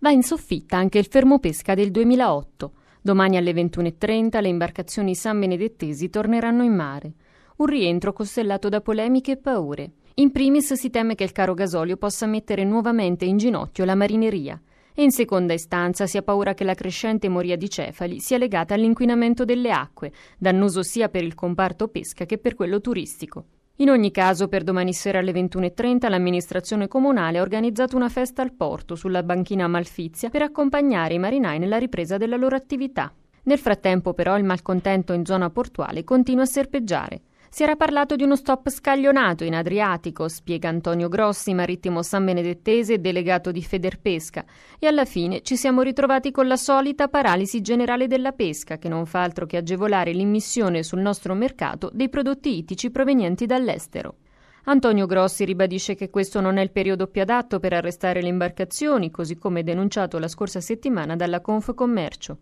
va in soffitta anche il fermo pesca del 2008. Domani alle 21.30 le imbarcazioni sanbenedettesi torneranno in mare. Un rientro costellato da polemiche e paure. In primis si teme che il caro gasolio possa mettere nuovamente in ginocchio la marineria e in seconda istanza si ha paura che la crescente moria di cefali sia legata all'inquinamento delle acque, dannoso sia per il comparto pesca che per quello turistico. In ogni caso, per domani sera alle 21.30 l'amministrazione comunale ha organizzato una festa al porto sulla banchina Amalfizia per accompagnare i marinai nella ripresa della loro attività. Nel frattempo, però, il malcontento in zona portuale continua a serpeggiare. Si era parlato di uno stop scaglionato in Adriatico, spiega Antonio Grossi, marittimo sanbenedettese e delegato di Federpesca, e alla fine ci siamo ritrovati con la solita paralisi generale della pesca che non fa altro che agevolare l'immissione sul nostro mercato dei prodotti ittici provenienti dall'estero. Antonio Grossi ribadisce che questo non è il periodo più adatto per arrestare le imbarcazioni, così come denunciato la scorsa settimana dalla Confcommercio.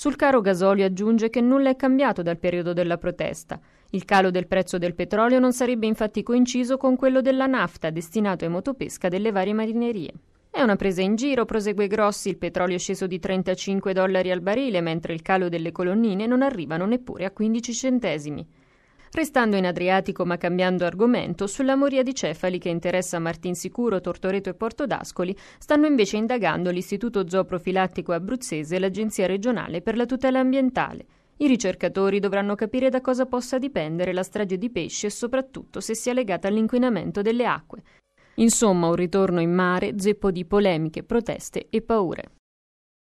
Sul caro gasolio aggiunge che nulla è cambiato dal periodo della protesta. Il calo del prezzo del petrolio non sarebbe infatti coinciso con quello della nafta destinato ai motopesca delle varie marinerie. È una presa in giro, prosegue Grossi, il petrolio è sceso di 35 dollari al barile, mentre il calo delle colonnine non arrivano neppure a 15 centesimi. Restando in Adriatico ma cambiando argomento, sulla moria di cefali che interessa Martinsicuro, Tortoreto e Porto d'Ascoli, stanno invece indagando l'Istituto Zooprofilattico Abruzzese e l'Agenzia regionale per la tutela ambientale. I ricercatori dovranno capire da cosa possa dipendere la strage di pesci e soprattutto se sia legata all'inquinamento delle acque. Insomma, un ritorno in mare, zeppo di polemiche, proteste e paure.